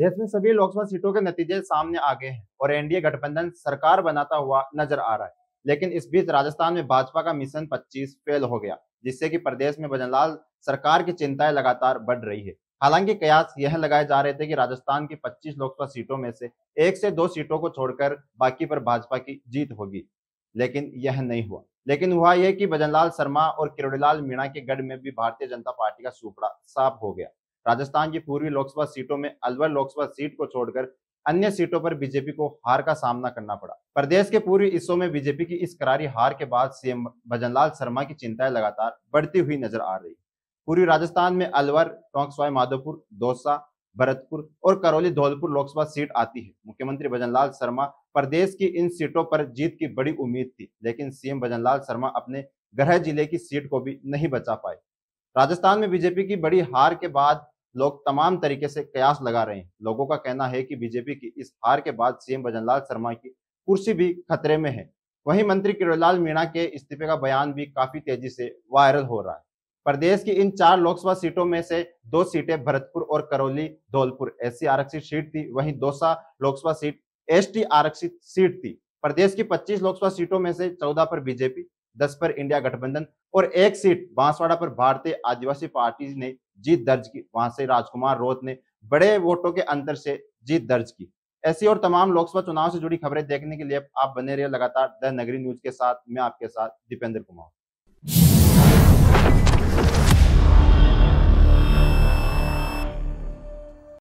देश में सभी लोकसभा सीटों के नतीजे सामने आ गए हैं और एनडीए गठबंधन सरकार बनाता हुआ नजर आ रहा है लेकिन इस बीच राजस्थान में भाजपा का मिशन 25 फेल हो गया जिससे कि प्रदेश में भजनलाल सरकार की चिंताएं लगातार बढ़ रही है हालांकि कयास यह लगाए जा रहे थे कि राजस्थान की 25 लोकसभा सीटों में से एक से दो सीटों को छोड़कर बाकी पर भाजपा की जीत होगी लेकिन यह नहीं हुआ लेकिन हुआ यह कि भजनलाल शर्मा और किरोड़ीलाल मीणा के गढ़ में भी भारतीय जनता पार्टी का सुपड़ा साफ हो गया राजस्थान की पूर्वी लोकसभा सीटों में अलवर लोकसभा सीट को छोड़कर अन्य सीटों पर बीजेपी को हार का सामना करना पड़ा प्रदेश के पूर्वी हिस्सों में बीजेपी की इस करारी हार के बाद सीएम भजनलाल शर्मा की चिंताएं लगातार बढ़ती हुई नजर आ रही पूर्वी राजस्थान में अलवर टोंक माधोपुर दौसा भरतपुर और करौली धौलपुर लोकसभा सीट आती है मुख्यमंत्री भजनलाल शर्मा प्रदेश की इन सीटों पर जीत की बड़ी उम्मीद थी लेकिन सीएम भजनलाल शर्मा अपने गृह जिले की सीट को भी नहीं बचा पाए राजस्थान में बीजेपी की बड़ी हार के बाद लोग तमाम तरीके से कयास लगा रहे हैं लोगों का कहना है कि बीजेपी की इस हार के बाद सीएम भजनलाल शर्मा की कुर्सी भी खतरे में है वहीं मंत्री किरोलाल मीणा के इस्तीफे का बयान भी काफी तेजी से वायरल हो रहा है प्रदेश की इन चार लोकसभा सीटों में से दो सीटें भरतपुर और करौली धौलपुर एससी आरक्षित सीट थी वहीं दौसा लोकसभा सीट एसटी आरक्षित सीट थी प्रदेश की 25 लोकसभा सीटों में से 14 पर बीजेपी दस पर इंडिया गठबंधन और एक सीट बांसवाड़ा पर भारतीय आदिवासी पार्टी ने जीत दर्ज की वहां से राजकुमार रोत ने बड़े वोटों के अंतर से जीत दर्ज की ऐसी और तमाम लोकसभा चुनाव से जुड़ी खबरें देखने के लिए आप बने रहिए लगातार द नगरी न्यूज के साथ मैं आपके साथ दीपेंद्र कुमार